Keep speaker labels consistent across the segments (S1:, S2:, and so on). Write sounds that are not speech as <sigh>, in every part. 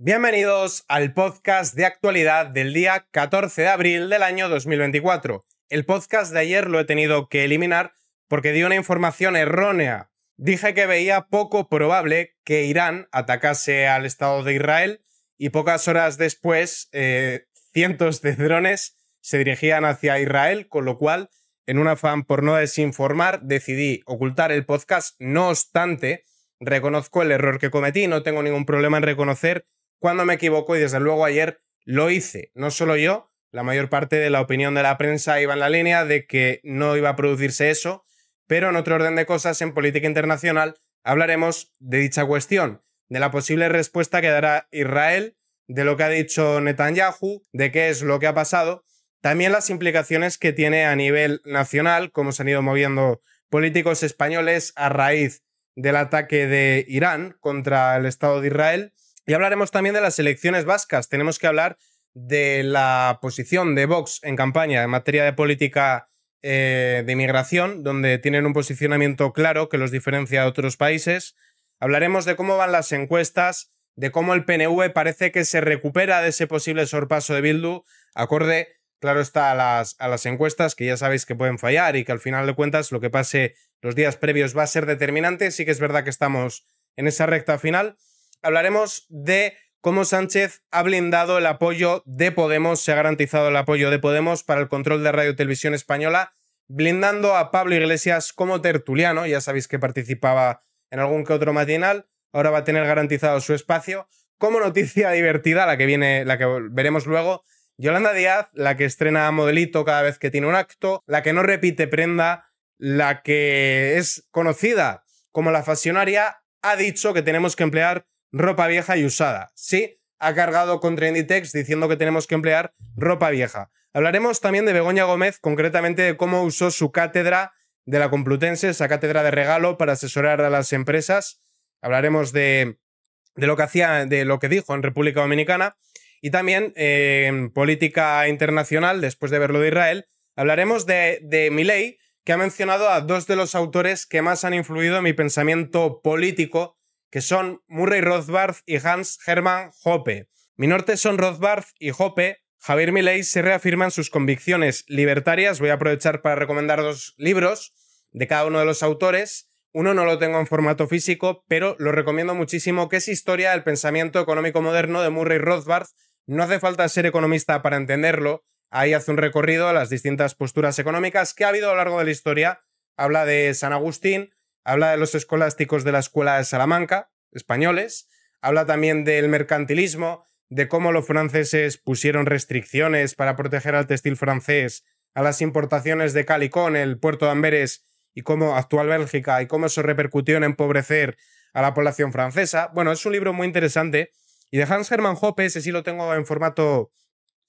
S1: Bienvenidos al podcast de actualidad del día 14 de abril del año 2024. El podcast de ayer lo he tenido que eliminar porque di una información errónea. Dije que veía poco probable que Irán atacase al Estado de Israel y pocas horas después eh, cientos de drones se dirigían hacia Israel, con lo cual, en un afán por no desinformar, decidí ocultar el podcast. No obstante, reconozco el error que cometí, no tengo ningún problema en reconocer cuando me equivoco y desde luego ayer lo hice, no solo yo, la mayor parte de la opinión de la prensa iba en la línea de que no iba a producirse eso, pero en otro orden de cosas, en política internacional, hablaremos de dicha cuestión, de la posible respuesta que dará Israel, de lo que ha dicho Netanyahu, de qué es lo que ha pasado, también las implicaciones que tiene a nivel nacional, cómo se han ido moviendo políticos españoles a raíz del ataque de Irán contra el Estado de Israel y hablaremos también de las elecciones vascas. Tenemos que hablar de la posición de Vox en campaña en materia de política eh, de inmigración, donde tienen un posicionamiento claro que los diferencia de otros países. Hablaremos de cómo van las encuestas, de cómo el PNV parece que se recupera de ese posible sorpaso de Bildu, acorde, claro está, a las, a las encuestas, que ya sabéis que pueden fallar y que al final de cuentas lo que pase los días previos va a ser determinante. Sí que es verdad que estamos en esa recta final hablaremos de cómo Sánchez ha blindado el apoyo de Podemos, se ha garantizado el apoyo de Podemos para el control de Radio Televisión Española, blindando a Pablo Iglesias como tertuliano, ya sabéis que participaba en algún que otro matinal, ahora va a tener garantizado su espacio. Como noticia <laughs> divertida, la que viene, la que veremos luego, Yolanda Díaz, la que estrena modelito cada vez que tiene un acto, la que no repite prenda, la que es conocida como la fasionaria, ha dicho que tenemos que emplear ropa vieja y usada. Sí, ha cargado contra Inditex diciendo que tenemos que emplear ropa vieja. Hablaremos también de Begoña Gómez, concretamente de cómo usó su cátedra de la Complutense, esa cátedra de regalo para asesorar a las empresas. Hablaremos de, lo que hacía, de lo que dijo en República Dominicana. Y también eh, en política internacional, después de verlo de Israel, hablaremos de, de que ha mencionado a dos de los autores que más han influido en mi pensamiento político que son Murray Rothbard y Hans Hermann Hoppe. Mi norte son Rothbard y Hoppe. Javier Milei se reafirman sus convicciones libertarias. Voy a aprovechar para recomendar dos libros de cada uno de los autores. Uno no lo tengo en formato físico, pero lo recomiendo muchísimo, que es Historia del Pensamiento Económico Moderno de Murray Rothbard. No hace falta ser economista para entenderlo. Ahí hace un recorrido a las distintas posturas económicas que ha habido a lo largo de la historia. Habla de San Agustín, Habla de los escolásticos de la Escuela de Salamanca, españoles. Habla también del mercantilismo, de cómo los franceses pusieron restricciones para proteger al textil francés, a las importaciones de Calicón, el puerto de Amberes y cómo actual Bélgica y cómo eso repercutió en empobrecer a la población francesa. Bueno, es un libro muy interesante. Y de Hans Hermann Hoppe, ese sí lo tengo en formato,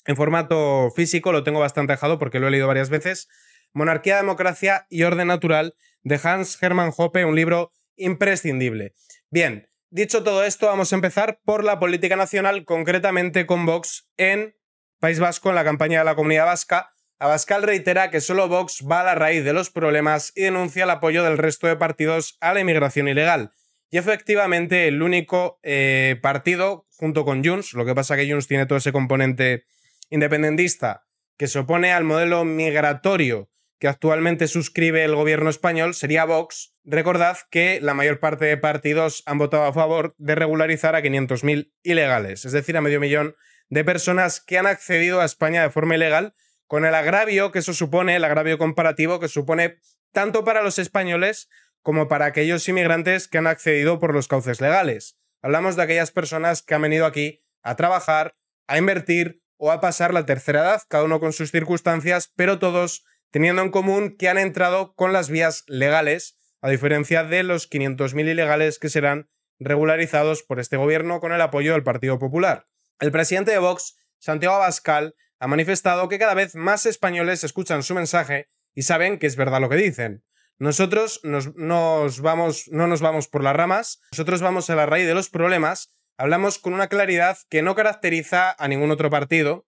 S1: en formato físico, lo tengo bastante dejado porque lo he leído varias veces. Monarquía, democracia y orden natural de Hans Hermann Hoppe, un libro imprescindible. Bien, dicho todo esto, vamos a empezar por la política nacional, concretamente con Vox en País Vasco, en la campaña de la Comunidad Vasca. Abascal reitera que solo Vox va a la raíz de los problemas y denuncia el apoyo del resto de partidos a la inmigración ilegal. Y efectivamente, el único eh, partido, junto con Junts, lo que pasa que Junts tiene todo ese componente independentista, que se opone al modelo migratorio que actualmente suscribe el gobierno español sería Vox. Recordad que la mayor parte de partidos han votado a favor de regularizar a 500.000 ilegales, es decir, a medio millón de personas que han accedido a España de forma ilegal, con el agravio que eso supone, el agravio comparativo que supone tanto para los españoles como para aquellos inmigrantes que han accedido por los cauces legales. Hablamos de aquellas personas que han venido aquí a trabajar, a invertir o a pasar la tercera edad, cada uno con sus circunstancias, pero todos teniendo en común que han entrado con las vías legales, a diferencia de los 500.000 ilegales que serán regularizados por este gobierno con el apoyo del Partido Popular. El presidente de Vox, Santiago Abascal, ha manifestado que cada vez más españoles escuchan su mensaje y saben que es verdad lo que dicen. Nosotros nos, nos vamos, no nos vamos por las ramas, nosotros vamos a la raíz de los problemas, hablamos con una claridad que no caracteriza a ningún otro partido.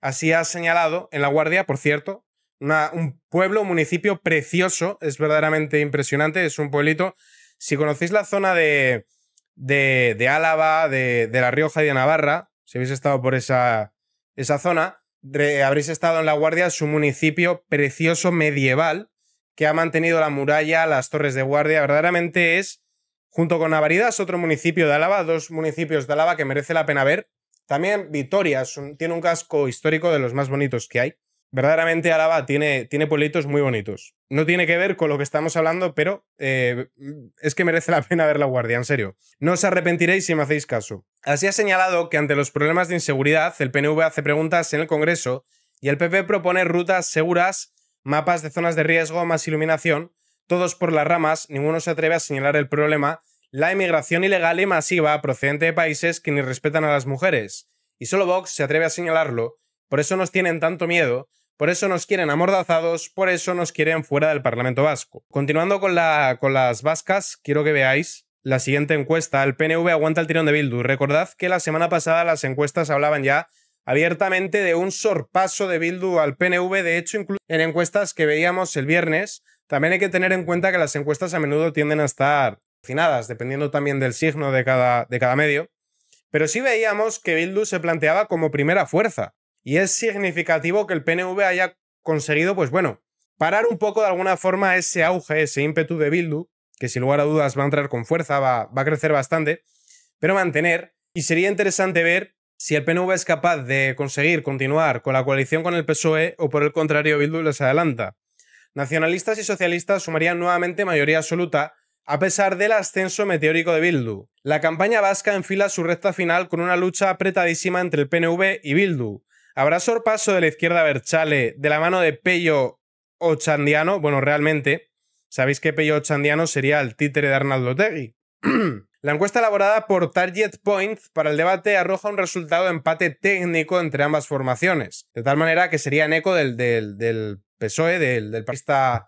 S1: Así ha señalado en La Guardia, por cierto, un pueblo, un municipio precioso, es verdaderamente impresionante, es un pueblito. Si conocéis la zona de, de, de Álava, de, La Rioja y de Navarra, si habéis estado por esa, esa zona, habréis estado en La Guardia, es un municipio precioso medieval que ha mantenido la muralla, las torres de guardia, verdaderamente es, junto con Navaridas, otro municipio de Álava, dos municipios de Álava que merece la pena ver. También Vitoria tiene un casco histórico de los más bonitos que hay verdaderamente Álava tiene, tiene pueblitos muy bonitos. No tiene que ver con lo que estamos hablando, pero eh, es que merece la <laughs> pena ver La Guardia, en serio. No os arrepentiréis si me hacéis caso. Así ha señalado que ante los problemas de inseguridad, el PNV hace preguntas en el Congreso y el PP propone rutas seguras, mapas de zonas de riesgo, más iluminación, todos por las ramas, ninguno se atreve a señalar el problema, la emigración ilegal y masiva procedente de países que ni respetan a las mujeres. Y solo Vox se atreve a señalarlo, por eso nos tienen tanto miedo, por eso nos quieren amordazados, por eso nos quieren fuera del Parlamento Vasco. Continuando con, las vascas, quiero que veáis la siguiente encuesta. El PNV aguanta el tirón de Bildu. Recordad que la semana pasada las encuestas hablaban ya abiertamente de un sorpaso de Bildu al PNV, de hecho, incluso en encuestas que veíamos el viernes. También hay que tener en cuenta que las encuestas a menudo tienden a estar cocinadas, dependiendo también del signo de cada, de cada medio. Pero sí veíamos que Bildu se planteaba como primera fuerza. Y es significativo que el PNV haya conseguido, pues bueno, parar un poco de alguna forma ese auge, ese ímpetu de Bildu, que sin lugar a dudas va a entrar con fuerza, va, va a crecer bastante, pero mantener. Y sería interesante ver si el PNV es capaz de conseguir continuar con la coalición con el PSOE o por el contrario Bildu les adelanta. Nacionalistas y socialistas sumarían nuevamente mayoría absoluta a pesar del ascenso meteórico de Bildu. La campaña vasca enfila su recta final con una lucha apretadísima entre el PNV y Bildu, ¿Habrá sorpaso de la izquierda Berchale de la mano de Pello Ochandiano? Bueno, realmente, sabéis que Pello Ochandiano sería el títere de Arnaldo Tegui. <clears throat> la encuesta elaborada por Target Point para el debate arroja un resultado de empate técnico entre ambas formaciones, de tal manera que sería en eco del, del, PSOE, del, del de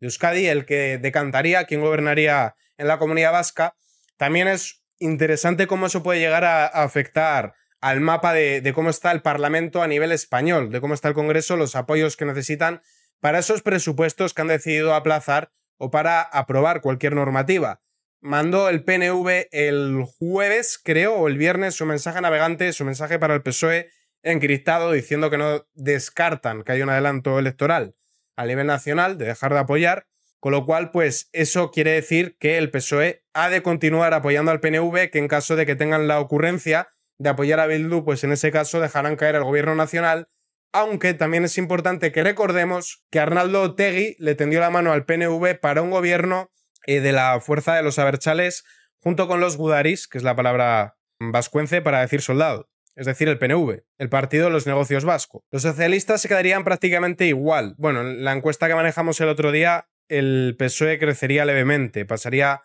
S1: Euskadi, el que decantaría quien gobernaría en la comunidad vasca. También es interesante cómo eso puede llegar a afectar al mapa de, cómo está el Parlamento a nivel español, de cómo está el Congreso, los apoyos que necesitan para esos presupuestos que han decidido aplazar o para aprobar cualquier normativa. Mandó el PNV el jueves, creo, o el viernes, su mensaje navegante, su mensaje para el PSOE encriptado, diciendo que no descartan que hay un adelanto electoral a nivel nacional de dejar de apoyar. Con lo cual, pues eso quiere decir que el PSOE ha de continuar apoyando al PNV, que en caso de que tengan la ocurrencia de apoyar a Bildu, pues en ese caso dejarán caer al gobierno nacional, aunque también es importante que recordemos que Arnaldo Otegui le tendió la mano al PNV para un gobierno eh, de la fuerza de los Aberchales junto con los Gudaris, que es la palabra vascuence para decir soldado, es decir, el PNV, el Partido de los Negocios Vasco. Los socialistas se quedarían prácticamente igual. Bueno, en la encuesta que manejamos el otro día, el PSOE crecería levemente, pasaría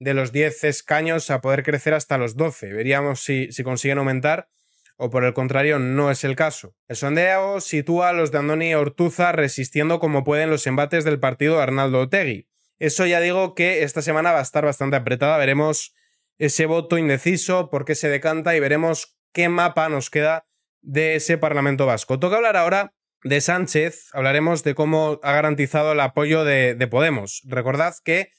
S1: de los 10 escaños a poder crecer hasta los 12. Veríamos si, consiguen aumentar o por el contrario no es el caso. El sondeo sitúa a los de Andoni y Ortuza resistiendo como pueden los embates del partido Arnaldo Otegui. Eso ya digo que esta semana va a estar bastante apretada, veremos ese voto indeciso, por qué se decanta y veremos qué mapa nos queda de ese Parlamento vasco. Toca hablar ahora de Sánchez, hablaremos de cómo ha garantizado el apoyo de, de Podemos. Recordad que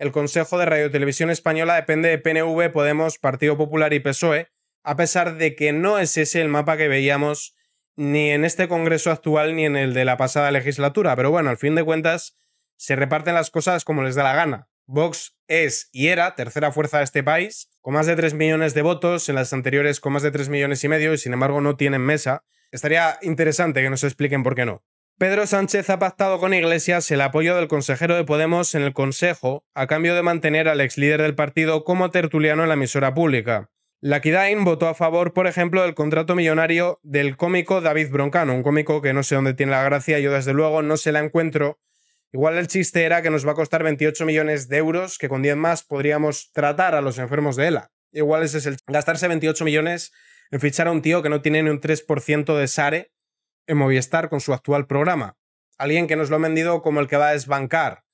S1: el Consejo de Radio Televisión Española depende de PNV, Podemos, Partido Popular y PSOE, a pesar de que no es ese el mapa que veíamos ni en este Congreso actual ni en el de la pasada legislatura. Pero bueno, al fin de cuentas, se reparten las cosas como les da la gana. Vox es y era tercera fuerza de este país, con más de 3 millones de votos, en las anteriores con más de 3 millones y medio, y sin embargo no tienen mesa. Estaría interesante que nos expliquen por qué no. Pedro Sánchez ha pactado con Iglesias el apoyo del consejero de Podemos en el Consejo a cambio de mantener al ex líder del partido como tertuliano en la emisora pública. La Kidain votó a favor, por ejemplo, del contrato millonario del cómico David Broncano, un cómico que no sé dónde tiene la gracia, yo desde luego no se la encuentro. Igual el chiste era que nos va a costar 28 millones de euros, que con 10 más podríamos tratar a los enfermos de ELA. Igual ese es el... Gastarse 28 millones en fichar a un tío que no tiene ni un 3% de SARE en Movistar con su actual programa. Alguien que nos lo ha vendido como el que va a desbancar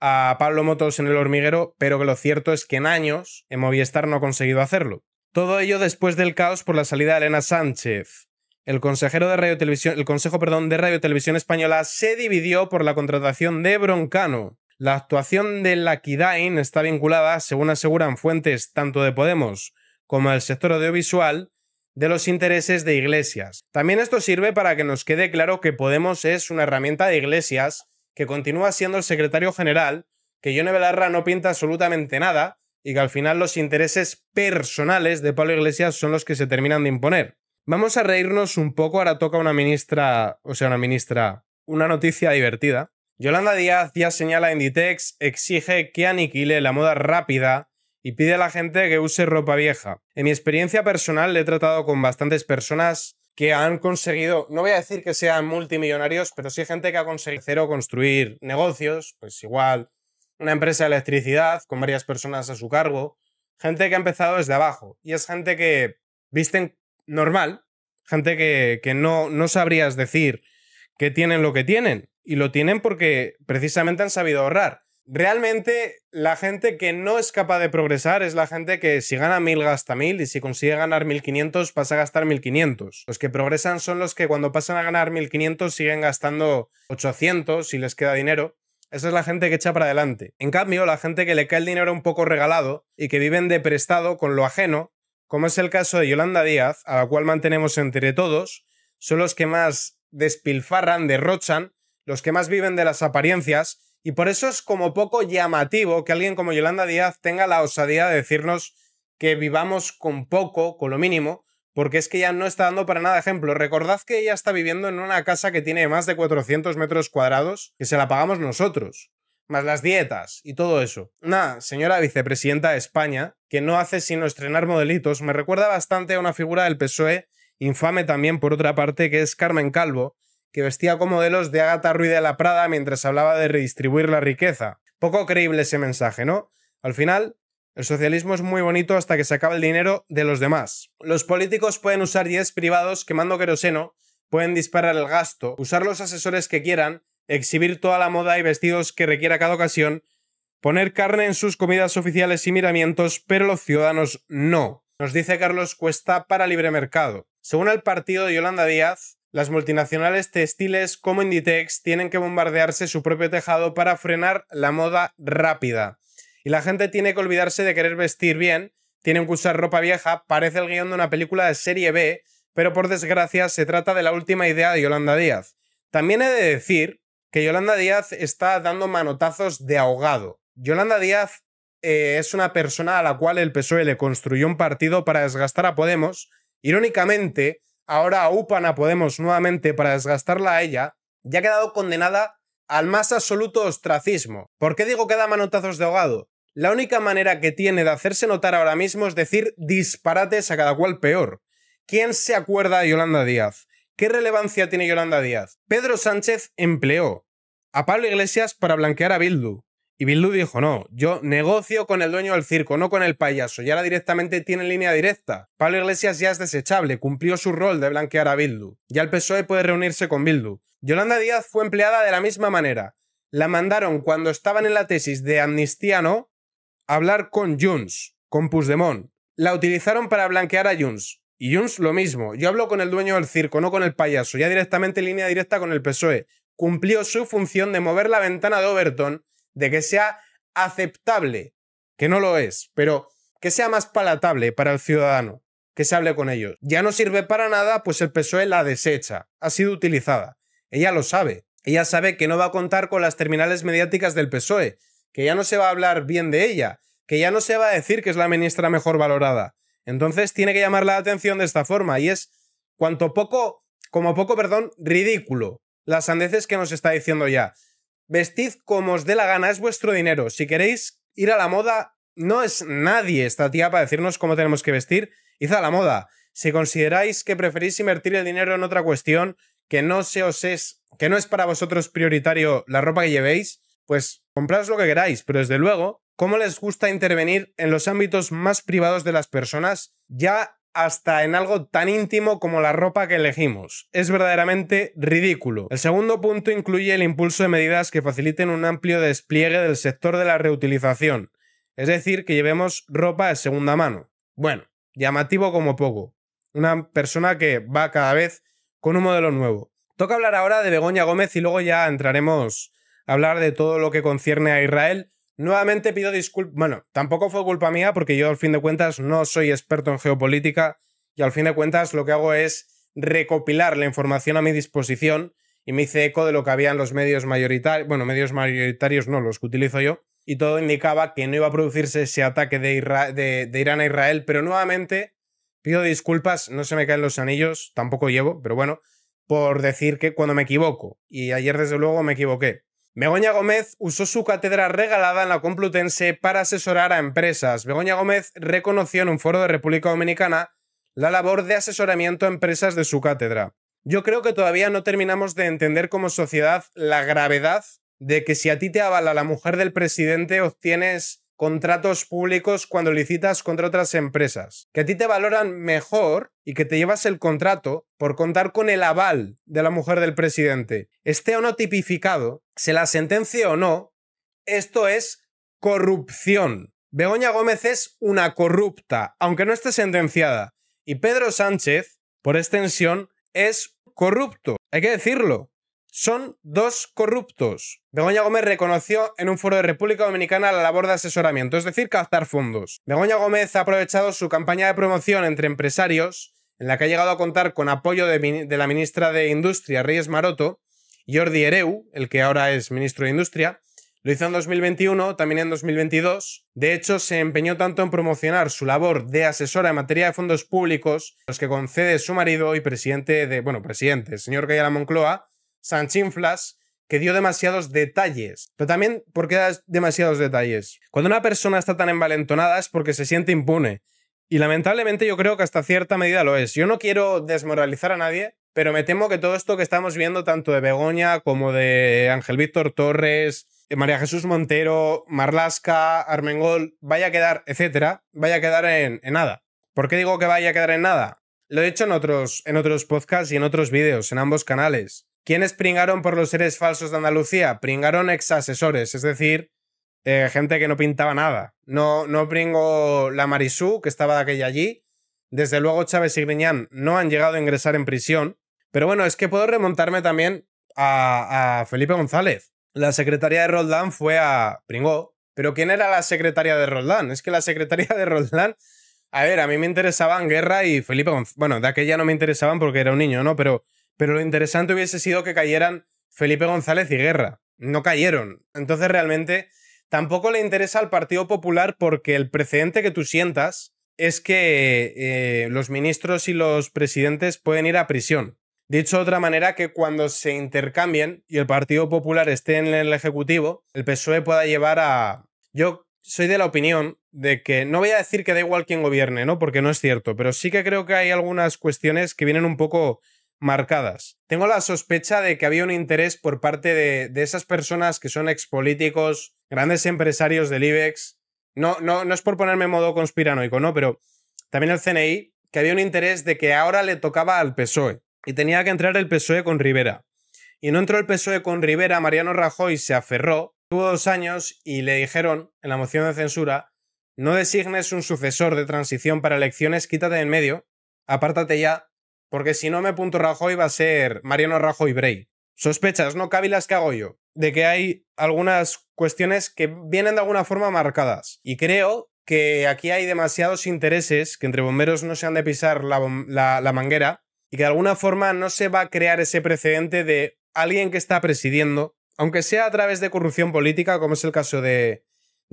S1: a Pablo Motos en el hormiguero, pero que lo cierto es que en años en Movistar no ha conseguido hacerlo. Todo ello después del caos por la salida de Elena Sánchez. El, consejero de Radio Televisión, el Consejo perdón, de Radio Televisión Española se dividió por la contratación de Broncano. La actuación de la está vinculada, según aseguran fuentes tanto de Podemos como del sector audiovisual, de los intereses de iglesias. También esto sirve para que nos quede claro que Podemos es una herramienta de iglesias que continúa siendo el secretario general, que Yone Belarra no pinta absolutamente nada y que al final los intereses personales de Pablo Iglesias son los que se terminan de imponer. Vamos a reírnos un poco, ahora toca una ministra, o sea, una ministra, una noticia divertida. Yolanda Díaz ya señala en Inditex, exige que aniquile la moda rápida y pide a la gente que use ropa vieja. En mi experiencia personal le he tratado con bastantes personas que han conseguido, no voy a decir que sean multimillonarios, pero sí gente que ha conseguido cero construir negocios, pues igual una empresa de electricidad con varias personas a su cargo, gente que ha empezado desde abajo y es gente que visten normal, gente que, que no, no sabrías decir que tienen lo que tienen y lo tienen porque precisamente han sabido ahorrar realmente la gente que no es capaz de progresar es la gente que si gana 1000 gasta 1000 y si consigue ganar 1500 pasa a gastar 1500. Los que progresan son los que cuando pasan a ganar 1500 siguen gastando 800 si les queda dinero. Esa es la gente que echa para adelante. En cambio, la gente que le cae el dinero un poco regalado y que viven de prestado con lo ajeno, como es el caso de Yolanda Díaz, a la cual mantenemos entre todos, son los que más despilfarran, derrochan, los que más viven de las apariencias y por eso es como poco llamativo que alguien como Yolanda Díaz tenga la osadía de decirnos que vivamos con poco, con lo mínimo, porque es que ya no está dando para nada ejemplo. Recordad que ella está viviendo en una casa que tiene más de 400 metros cuadrados, que se la pagamos nosotros, más las dietas y todo eso. Nada, señora vicepresidenta de España, que no hace sino estrenar modelitos, me recuerda bastante a una figura del PSOE, infame también por otra parte, que es Carmen Calvo, que vestía con modelos de Agatha Ruiz de la Prada mientras hablaba de redistribuir la riqueza. Poco creíble ese mensaje, ¿no? Al final, el socialismo es muy bonito hasta que se acaba el dinero de los demás. Los políticos pueden usar jets privados quemando queroseno, pueden disparar el gasto, usar los asesores que quieran, exhibir toda la moda y vestidos que requiera cada ocasión, poner carne en sus comidas oficiales y miramientos, pero los ciudadanos no. Nos dice Carlos Cuesta para Libre Mercado. Según el partido de Yolanda Díaz, las multinacionales textiles como Inditex tienen que bombardearse su propio tejado para frenar la moda rápida. Y la gente tiene que olvidarse de querer vestir bien, tienen que usar ropa vieja, parece el guión de una película de serie B, pero por desgracia se trata de la última idea de Yolanda Díaz. También he de decir que Yolanda Díaz está dando manotazos de ahogado. Yolanda Díaz eh, es una persona a la cual el PSOE le construyó un partido para desgastar a Podemos. Irónicamente, ahora a Upana Podemos nuevamente para desgastarla a ella, ya ha quedado condenada al más absoluto ostracismo. ¿Por qué digo que da manotazos de ahogado? La única manera que tiene de hacerse notar ahora mismo es decir disparates a cada cual peor. ¿Quién se acuerda de Yolanda Díaz? ¿Qué relevancia tiene Yolanda Díaz? Pedro Sánchez empleó a Pablo Iglesias para blanquear a Bildu. Y Bildu dijo, no, yo negocio con el dueño del circo, no con el payaso, y ahora directamente tiene línea directa. Pablo Iglesias ya es desechable, cumplió su rol de blanquear a Bildu. Ya el PSOE puede reunirse con Bildu. Yolanda Díaz fue empleada de la misma manera. La mandaron cuando estaban en la tesis de Amnistiano a hablar con Junts, con Puigdemont. La utilizaron para blanquear a Junts. Y Junts lo mismo, yo hablo con el dueño del circo, no con el payaso, ya directamente línea directa con el PSOE. Cumplió su función de mover la ventana de Overton de que sea aceptable, que no lo es, pero que sea más palatable para el ciudadano, que se hable con ellos. Ya no sirve para nada, pues el PSOE la desecha, ha sido utilizada. Ella lo sabe, ella sabe que no va a contar con las terminales mediáticas del PSOE, que ya no se va a hablar bien de ella, que ya no se va a decir que es la ministra mejor valorada. Entonces tiene que llamar la atención de esta forma y es cuanto poco, como poco, perdón, ridículo las sandeces que nos está diciendo ya. Vestid como os dé la gana, es vuestro dinero. Si queréis ir a la moda, no es nadie esta tía para decirnos cómo tenemos que vestir. Id a la moda. Si consideráis que preferís invertir el dinero en otra cuestión, que no se os es, que no es para vosotros prioritario la ropa que llevéis, pues comprad lo que queráis, pero desde luego, ¿cómo les gusta intervenir en los ámbitos más privados de las personas? Ya hasta en algo tan íntimo como la ropa que elegimos. Es verdaderamente ridículo. El segundo punto incluye el impulso de medidas que faciliten un amplio despliegue del sector de la reutilización, es decir, que llevemos ropa de segunda mano. Bueno, llamativo como poco. Una persona que va cada vez con un modelo nuevo. Toca hablar ahora de Begoña Gómez y luego ya entraremos a hablar de todo lo que concierne a Israel, Nuevamente pido disculpas. Bueno, tampoco fue culpa mía porque yo al fin de cuentas no soy experto en geopolítica y al fin de cuentas lo que hago es recopilar la información a mi disposición y me hice eco de lo que había en los medios mayoritarios, bueno, medios mayoritarios no, los que utilizo yo, y todo indicaba que no iba a producirse ese ataque de, de Irán a Israel, pero nuevamente pido disculpas, no se me caen los anillos, tampoco llevo, pero bueno, por decir que cuando me equivoco, y ayer desde luego me equivoqué. Begoña Gómez usó su cátedra regalada en la Complutense para asesorar a empresas. Begoña Gómez reconoció en un foro de República Dominicana la labor de asesoramiento a empresas de su cátedra. Yo creo que todavía no terminamos de entender como sociedad la gravedad de que si a ti te avala la mujer del presidente obtienes contratos públicos cuando licitas contra otras empresas, que a ti te valoran mejor y que te llevas el contrato por contar con el aval de la mujer del presidente, esté o no tipificado, se la sentencia o no, esto es corrupción. Begoña Gómez es una corrupta, aunque no esté sentenciada, y Pedro Sánchez, por extensión, es corrupto, hay que decirlo son dos corruptos. Begoña Gómez reconoció en un foro de República Dominicana la labor de asesoramiento, es decir, captar fondos. Begoña Gómez ha aprovechado su campaña de promoción entre empresarios, en la que ha llegado a contar con apoyo de, la ministra de Industria, Reyes Maroto, Jordi Ereu, el que ahora es ministro de Industria, lo hizo en 2021, también en 2022. De hecho, se empeñó tanto en promocionar su labor de asesora en materia de fondos públicos, los que concede su marido y presidente de, bueno, presidente, el señor Cayala Moncloa, Sanchinflas que dio demasiados detalles. Pero también, porque qué das demasiados detalles? Cuando una persona está tan envalentonada es porque se siente impune. Y lamentablemente yo creo que hasta cierta medida lo es. Yo no quiero desmoralizar a nadie, pero me temo que todo esto que estamos viendo, tanto de Begoña como de Ángel Víctor Torres, eh, María Jesús Montero, Marlasca, Armengol, vaya a quedar, etcétera, vaya a quedar en, nada. ¿Por qué digo que vaya a quedar en nada? Lo he dicho en otros, en otros podcasts y en otros vídeos, en ambos canales. ¿Quiénes pringaron por los seres falsos de Andalucía? Pringaron exasesores, es decir, eh, gente que no pintaba nada. No, no pringo la Marisú, que estaba de aquella allí. Desde luego Chávez y Griñán no han llegado a ingresar en prisión. Pero bueno, es que puedo remontarme también a, a Felipe González. La secretaria de Roldán fue a Pringó. Pero ¿quién era la secretaria de Roldán? Es que la secretaria de Roldán... A ver, a mí me interesaban Guerra y Felipe González. Bueno, de aquella no me interesaban porque era un niño, ¿no? Pero pero lo interesante hubiese sido que cayeran Felipe González y Guerra. No cayeron. Entonces realmente tampoco le interesa al Partido Popular porque el precedente que tú sientas es que eh, los ministros y los presidentes pueden ir a prisión. Dicho de otra manera, que cuando se intercambien y el Partido Popular esté en el Ejecutivo, el PSOE pueda llevar a... Yo soy de la opinión de que no voy a decir que da igual quién gobierne, ¿no? Porque no es cierto, pero sí que creo que hay algunas cuestiones que vienen un poco marcadas. Tengo la sospecha de que había un interés por parte de, esas personas que son expolíticos, grandes empresarios del IBEX. No, no, no es por ponerme en modo conspiranoico, ¿no? Pero también el CNI, que había un interés de que ahora le tocaba al PSOE y tenía que entrar el PSOE con Rivera. Y no entró el PSOE con Rivera, Mariano Rajoy se aferró, tuvo dos años y le dijeron en la moción de censura, no designes un sucesor de transición para elecciones, quítate en medio, apártate ya porque si no me apunto Rajoy va a ser Mariano Rajoy Bray. Sospechas, ¿no? Cávilas que hago yo. De que hay algunas cuestiones que vienen de alguna forma marcadas. Y creo que aquí hay demasiados intereses que entre bomberos no se han de pisar la, manguera y que de alguna forma no se va a crear ese precedente de alguien que está presidiendo, aunque sea a través de corrupción política, como es el caso de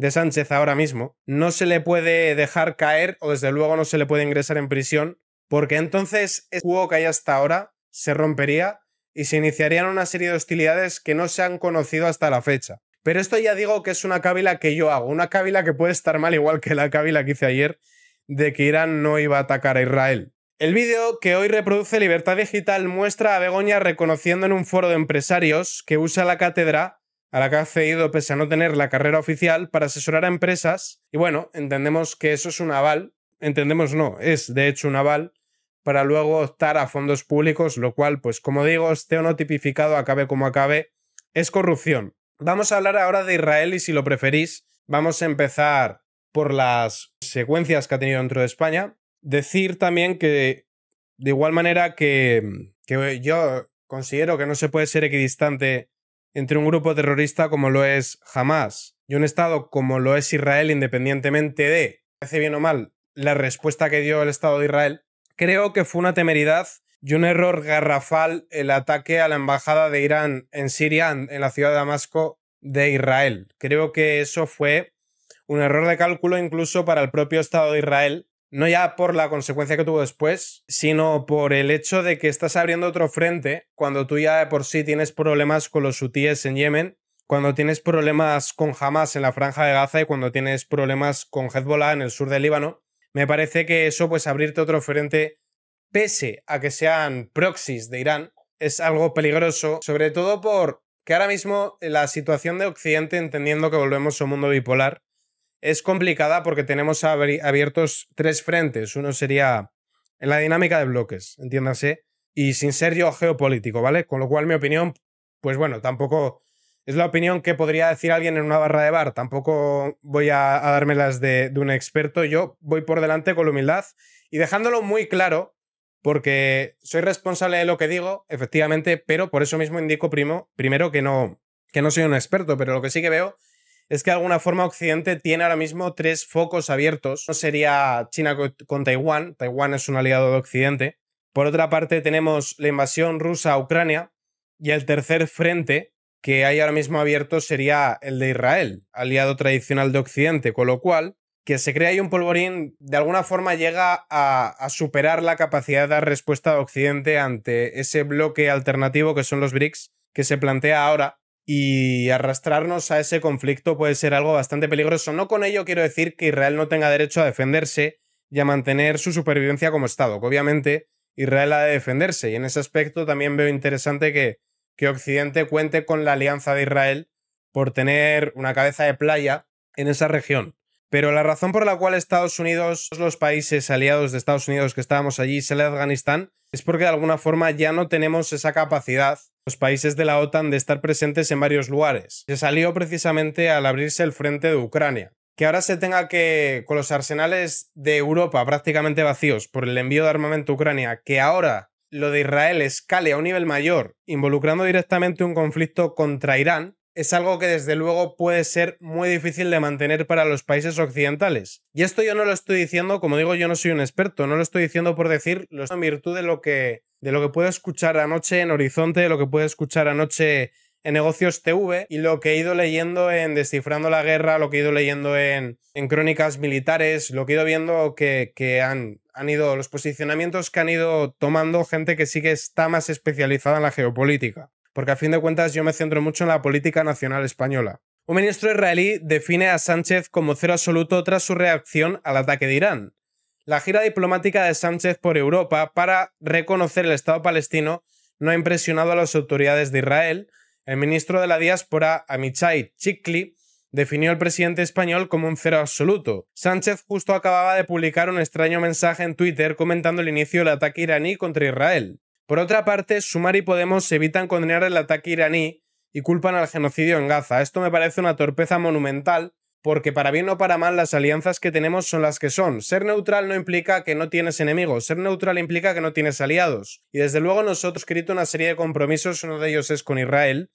S1: Sánchez ahora mismo, no se le puede dejar caer o desde luego no se le puede ingresar en prisión porque entonces el juego que hay hasta ahora se rompería y se iniciarían una serie de hostilidades que no se han conocido hasta la fecha. Pero esto ya digo que es una cábila que yo hago, una cábila que puede estar mal igual que la cábila que hice ayer de que Irán no iba a atacar a Israel. El vídeo que hoy reproduce Libertad Digital muestra a Begoña reconociendo en un foro de empresarios que usa la cátedra a la que ha accedido pese a no tener la carrera oficial para asesorar a empresas. Y bueno, entendemos que eso es un aval, entendemos no, es de hecho un aval para luego optar a fondos públicos, lo cual, pues como digo, esté o no tipificado, acabe como acabe, es corrupción. Vamos a hablar ahora de Israel y si lo preferís, vamos a empezar por las secuencias que ha tenido dentro de España. Decir también que, de igual manera que, que yo considero que no se puede ser equidistante entre un grupo terrorista como lo es Hamas y un Estado como lo es Israel, independientemente de, parece bien o mal, la respuesta que dio el Estado de Israel, Creo que fue una temeridad y un error garrafal el ataque a la embajada de Irán en Siria, en la ciudad de Damasco de Israel. Creo que eso fue un error de cálculo incluso para el propio Estado de Israel, no ya por la consecuencia que tuvo después, sino por el hecho de que estás abriendo otro frente cuando tú ya de por sí tienes problemas con los hutíes en Yemen, cuando tienes problemas con Hamas en la franja de Gaza y cuando tienes problemas con Hezbollah en el sur del Líbano me parece que eso, pues abrirte otro frente, pese a que sean proxies de Irán, es algo peligroso, sobre todo por que ahora mismo la situación de Occidente, entendiendo que volvemos a un mundo bipolar, es complicada porque tenemos abiertos tres frentes. Uno sería en la dinámica de bloques, entiéndase, y sin ser yo geopolítico, ¿vale? Con lo cual mi opinión, pues bueno, tampoco es la opinión que podría decir alguien en una barra de bar. Tampoco voy a, darme las de, un experto. Yo voy por delante con humildad y dejándolo muy claro, porque soy responsable de lo que digo, efectivamente, pero por eso mismo indico primo, primero que no, que no soy un experto, pero lo que sí que veo es que de alguna forma Occidente tiene ahora mismo tres focos abiertos. No sería China con Taiwán, Taiwán es un aliado de Occidente. Por otra parte, tenemos la invasión rusa a Ucrania y el tercer frente, que hay ahora mismo abierto sería el de Israel, aliado tradicional de Occidente, con lo cual que se crea ahí un polvorín de alguna forma llega a, superar la capacidad de dar respuesta de Occidente ante ese bloque alternativo que son los BRICS que se plantea ahora y arrastrarnos a ese conflicto puede ser algo bastante peligroso. No con ello quiero decir que Israel no tenga derecho a defenderse y a mantener su supervivencia como Estado, obviamente Israel ha de defenderse y en ese aspecto también veo interesante que que Occidente cuente con la alianza de Israel por tener una cabeza de playa en esa región. Pero la razón por la cual Estados Unidos, los países aliados de Estados Unidos que estábamos allí, se de Afganistán, es porque de alguna forma ya no tenemos esa capacidad, los países de la OTAN, de estar presentes en varios lugares. Se salió precisamente al abrirse el frente de Ucrania. Que ahora se tenga que, con los arsenales de Europa prácticamente vacíos por el envío de armamento a Ucrania, que ahora lo de Israel escale a un nivel mayor, involucrando directamente un conflicto contra Irán, es algo que desde luego puede ser muy difícil de mantener para los países occidentales. Y esto yo no lo estoy diciendo, como digo, yo no soy un experto, no lo estoy diciendo por decirlo lo en virtud de lo que de lo que puedo escuchar anoche en Horizonte, lo que puedo escuchar anoche en Negocios TV y lo que he ido leyendo en Descifrando la Guerra, lo que he ido leyendo en, Crónicas Militares, lo que he ido viendo que, que han han ido los posicionamientos que han ido tomando gente que sí que está más especializada en la geopolítica, porque a fin de cuentas yo me centro mucho en la política nacional española. Un ministro israelí define a Sánchez como cero absoluto tras su reacción al ataque de Irán. La gira diplomática de Sánchez por Europa para reconocer el Estado palestino no ha impresionado a las autoridades de Israel. El ministro de la diáspora, Amichai Chikli, definió al presidente español como un cero absoluto. Sánchez justo acababa de publicar un extraño mensaje en Twitter comentando el inicio del ataque iraní contra Israel. Por otra parte, Sumar y Podemos evitan condenar el ataque iraní y culpan al genocidio en Gaza. Esto me parece una torpeza monumental porque para bien o para mal las alianzas que tenemos son las que son. Ser neutral no implica que no tienes enemigos, ser neutral implica que no tienes aliados. Y desde luego nosotros hemos escrito una serie de compromisos, uno de ellos es con Israel,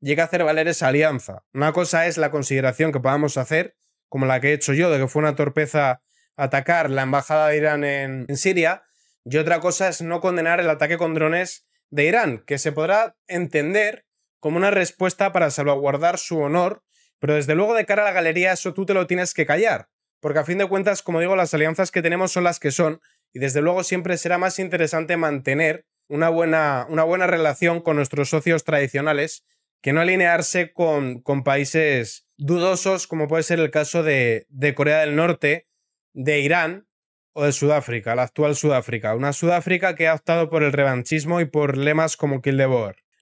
S1: llega a hacer valer esa alianza. Una cosa es la consideración que podamos hacer, como la que he hecho yo, de que fue una torpeza atacar la embajada de Irán en, Siria, y otra cosa es no condenar el ataque con drones de Irán, que se podrá entender como una respuesta para salvaguardar su honor, pero desde luego de cara a la galería eso tú te lo tienes que callar, porque a fin de cuentas, como digo, las alianzas que tenemos son las que son, y desde luego siempre será más interesante mantener una buena, una buena relación con nuestros socios tradicionales que no alinearse con, países dudosos, como puede ser el caso de, Corea del Norte, de Irán o de Sudáfrica, la actual Sudáfrica, una Sudáfrica que ha optado por el revanchismo y por lemas como Kill the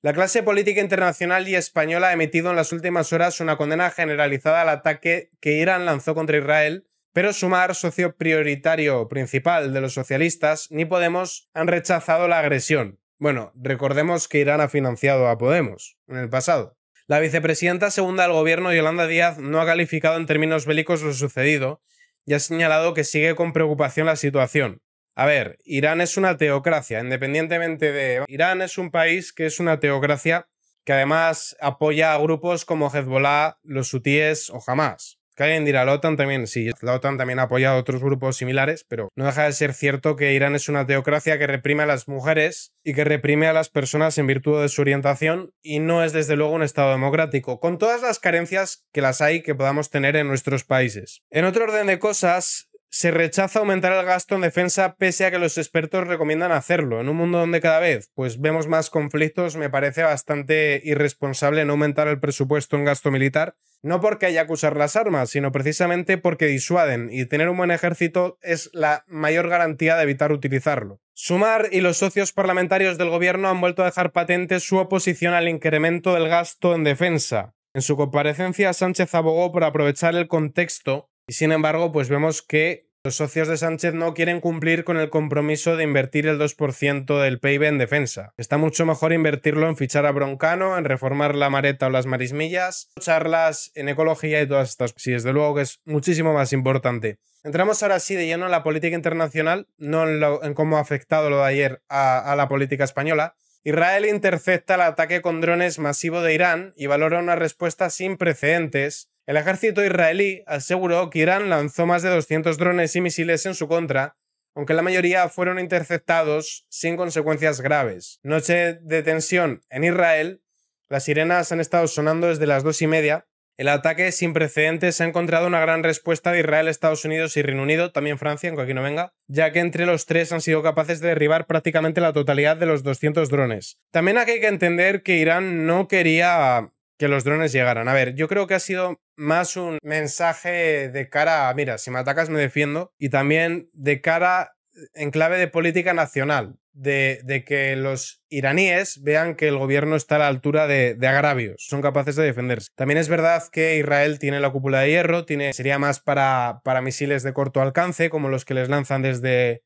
S1: La clase política internacional y española ha emitido en las últimas horas una condena generalizada al ataque que Irán lanzó contra Israel, pero Sumar, socio prioritario principal de los socialistas, ni Podemos han rechazado la agresión. Bueno, recordemos que Irán ha financiado a Podemos en el pasado. La vicepresidenta segunda del gobierno, Yolanda Díaz, no ha calificado en términos bélicos lo sucedido y ha señalado que sigue con preocupación la situación. A ver, Irán es una teocracia, independientemente de... Irán es un país que es una teocracia que además apoya a grupos como Hezbollah, los hutíes o Hamas. Que alguien dirá, la OTAN también, sí, la OTAN también ha apoyado a otros grupos similares, pero no deja de ser cierto que Irán es una teocracia que reprime a las mujeres y que reprime a las personas en virtud de su orientación y no es desde luego un Estado democrático, con todas las carencias que las hay que podamos tener en nuestros países. En otro orden de cosas, se rechaza aumentar el gasto en defensa pese a que los expertos recomiendan hacerlo. En un mundo donde cada vez pues, vemos más conflictos, me parece bastante irresponsable no aumentar el presupuesto en gasto militar, no porque haya que usar las armas, sino precisamente porque disuaden y tener un buen ejército es la mayor garantía de evitar utilizarlo. Sumar y los socios parlamentarios del gobierno han vuelto a dejar patente su oposición al incremento del gasto en defensa. En su comparecencia, Sánchez abogó por aprovechar el contexto y sin embargo, pues vemos que los socios de Sánchez no quieren cumplir con el compromiso de invertir el 2% del PIB en defensa. Está mucho mejor invertirlo en fichar a Broncano, en reformar la mareta o las marismillas, charlas en ecología y todas estas. Sí, desde luego que es muchísimo más importante. Entramos ahora sí de lleno en la política internacional, no en, cómo ha afectado lo de ayer a la política española. Israel intercepta el ataque con drones masivo de Irán y valora una respuesta sin precedentes el ejército israelí aseguró que Irán lanzó más de 200 drones y misiles en su contra, aunque la mayoría fueron interceptados sin consecuencias graves. Noche de tensión en Israel, las sirenas han estado sonando desde las dos y media. El ataque sin precedentes ha encontrado una gran respuesta de Israel, Estados Unidos y Reino Unido, también Francia, aunque aquí no venga, ya que entre los tres han sido capaces de derribar prácticamente la totalidad de los 200 drones. También aquí hay que entender que Irán no quería que los drones llegaran. A ver, yo creo que ha sido más un mensaje de cara a, mira, si me atacas me defiendo, y también de cara en clave de política nacional, de, que los iraníes vean que el gobierno está a la altura de, agravios, son capaces de defenderse. También es verdad que Israel tiene la cúpula de hierro, tiene, sería más para, para misiles de corto alcance, como los que les lanzan desde,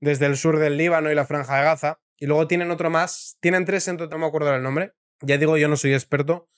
S1: desde el sur del Líbano y la Franja de Gaza. Y luego tienen otro más, tienen tres en no me acuerdo el nombre. Ya digo, yo no soy experto,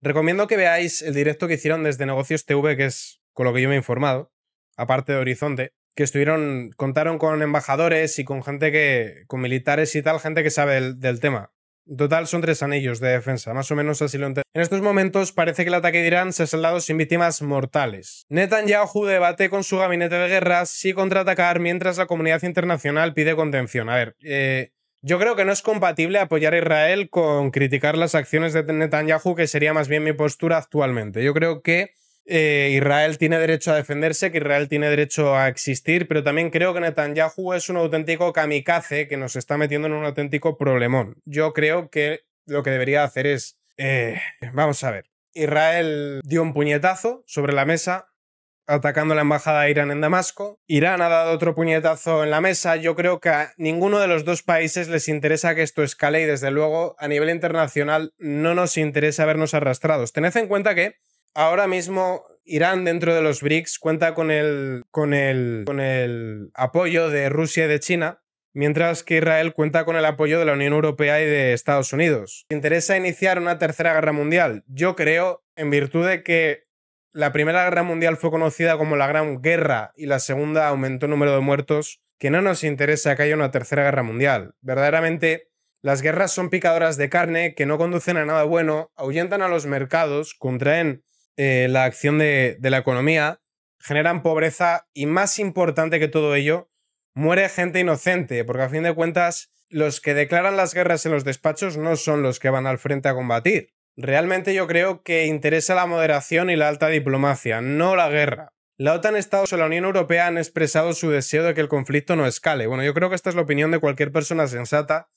S1: Recomiendo que veáis el directo que hicieron desde Negocios TV, que es con lo que yo me he informado, aparte de Horizonte, que estuvieron, contaron con embajadores y con gente que, con militares y tal, gente que sabe del, tema. En total son tres anillos de defensa, más o menos así lo entiendo. En estos momentos parece que el ataque de Irán se ha saldado sin víctimas mortales. Netanyahu debate con su gabinete de guerra si contraatacar mientras la comunidad internacional pide contención. A ver, eh, yo creo que no es compatible apoyar a Israel con criticar las acciones de Netanyahu, que sería más bien mi postura actualmente. Yo creo que eh, Israel tiene derecho a defenderse, que Israel tiene derecho a existir, pero también creo que Netanyahu es un auténtico kamikaze que nos está metiendo en un auténtico problemón. Yo creo que lo que debería hacer es... Eh, vamos a ver. Israel dio un puñetazo sobre la mesa, atacando la embajada de Irán en Damasco. Irán ha dado otro puñetazo en la mesa. Yo creo que a ninguno de los dos países les interesa que esto escale y desde luego a nivel internacional no nos interesa vernos arrastrados. Tened en cuenta que ahora mismo Irán dentro de los BRICS cuenta con el, con el, con el apoyo de Rusia y de China. Mientras que Israel cuenta con el apoyo de la Unión Europea y de Estados Unidos. interesa iniciar una tercera guerra mundial? Yo creo, en virtud de que la Primera Guerra Mundial fue conocida como la Gran Guerra y la Segunda aumentó el número de muertos, que no nos interesa que haya una Tercera Guerra Mundial. Verdaderamente, las guerras son picadoras de carne que no conducen a nada bueno, ahuyentan a los mercados, contraen eh, la acción de la economía, generan pobreza y, más importante que todo ello, muere gente inocente, porque a fin de cuentas los que declaran las guerras en los despachos no son los que van al frente a combatir. Realmente yo creo que interesa la moderación y la alta diplomacia, no la guerra. La OTAN, Estados y la Unión Europea han expresado su deseo de que el conflicto no escale. Bueno, yo creo que esta es la opinión de cualquier persona sensata.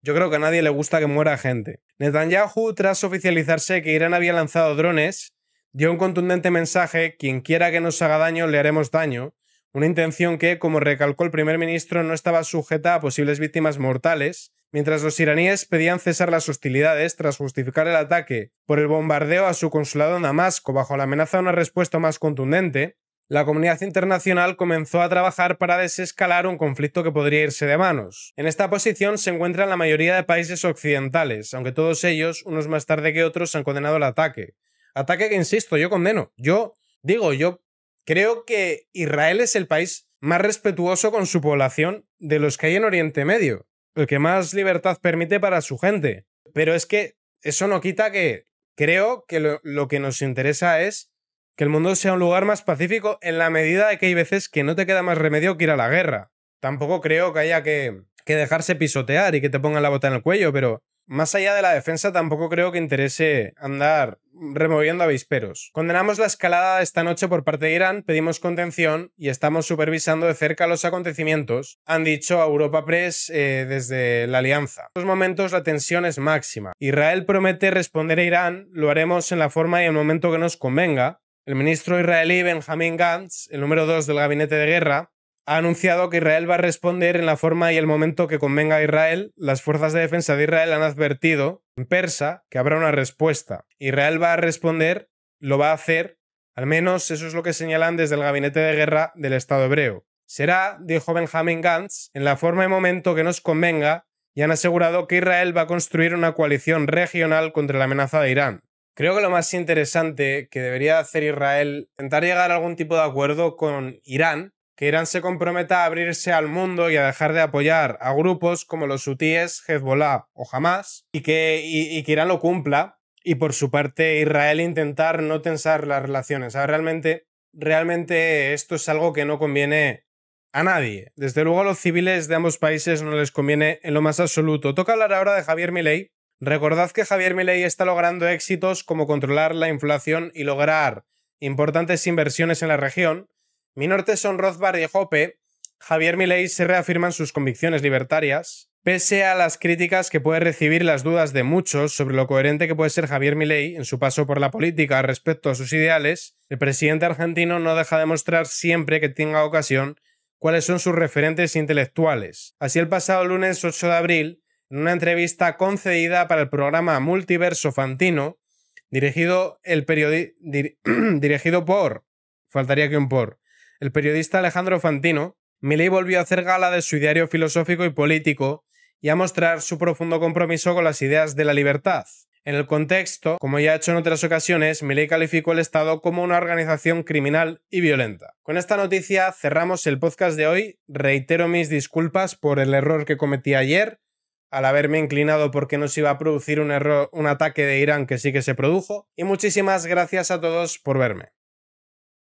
S1: Yo creo que a nadie le gusta que muera gente. Netanyahu, tras oficializarse que Irán había lanzado drones, dio un contundente mensaje, quien quiera que nos haga daño, le haremos daño, una intención que, como recalcó el primer ministro, no estaba sujeta a posibles víctimas mortales, mientras los iraníes pedían cesar las hostilidades tras justificar el ataque por el bombardeo a su consulado en Damasco bajo la amenaza de una respuesta más contundente, la comunidad internacional comenzó a trabajar para desescalar un conflicto que podría irse de manos. En esta posición se encuentran la mayoría de países occidentales, aunque todos ellos, unos más tarde que otros, han condenado el ataque. Ataque que, insisto, yo condeno. Yo digo, yo Creo que Israel es el país más respetuoso con su población de los que hay en Oriente Medio, el que más libertad permite para su gente. Pero es que eso no quita que creo que lo, que nos interesa es que el mundo sea un lugar más pacífico en la medida de que hay veces que no te queda más remedio que ir a la guerra. Tampoco creo que haya que, que dejarse pisotear y que te pongan la bota en el cuello, pero más allá de la defensa, tampoco creo que interese andar removiendo avisperos. Condenamos la escalada esta noche por parte de Irán, pedimos contención y estamos supervisando de cerca los acontecimientos, han dicho a Europa Press eh, desde la alianza. En estos momentos la tensión es máxima. Israel promete responder a Irán, lo haremos en la forma y en el momento que nos convenga. El ministro israelí Benjamin Gantz, el número 2 del gabinete de guerra, ha anunciado que Israel va a responder en la forma y el momento que convenga a Israel. Las fuerzas de defensa de Israel han advertido en persa que habrá una respuesta. Israel va a responder, lo va a hacer, al menos eso es lo que señalan desde el gabinete de guerra del Estado hebreo. Será, dijo Benjamin Gantz, en la forma y momento que nos convenga, y han asegurado que Israel va a construir una coalición regional contra la amenaza de Irán. Creo que lo más interesante que debería hacer Israel es intentar llegar a algún tipo de acuerdo con Irán que Irán se comprometa a abrirse al mundo y a dejar de apoyar a grupos como los hutíes, Hezbollah o Hamas, y que, Irán lo cumpla, y por su parte Israel intentar no tensar las relaciones. realmente, realmente esto es algo que no conviene a nadie. Desde luego a los civiles de ambos países no les conviene en lo más absoluto. Toca hablar ahora de Javier Milei. Recordad que Javier Milei está logrando éxitos como controlar la inflación y lograr importantes inversiones en la región, norte son Rothbard y Hoppe, Javier Milei se reafirman sus convicciones libertarias, pese a las críticas que puede recibir las dudas de muchos sobre lo coherente que puede ser Javier Milei en su paso por la política respecto a sus ideales, el presidente argentino no deja de mostrar siempre que tenga ocasión cuáles son sus referentes intelectuales. Así el pasado lunes 8 de abril, en una entrevista concedida para el programa Multiverso Fantino, dirigido, el <clears throat> dirigido por... faltaría que un por el periodista Alejandro Fantino, Milley volvió a hacer gala de su diario filosófico y político y a mostrar su profundo compromiso con las ideas de la libertad. En el contexto, como ya ha hecho en otras ocasiones, Milley calificó el Estado como una organización criminal y violenta. Con esta noticia cerramos el podcast de hoy. Reitero mis disculpas por el error que cometí ayer, al haberme inclinado porque no se iba a producir un, error, un ataque de Irán que sí que se produjo. Y muchísimas gracias a todos por verme.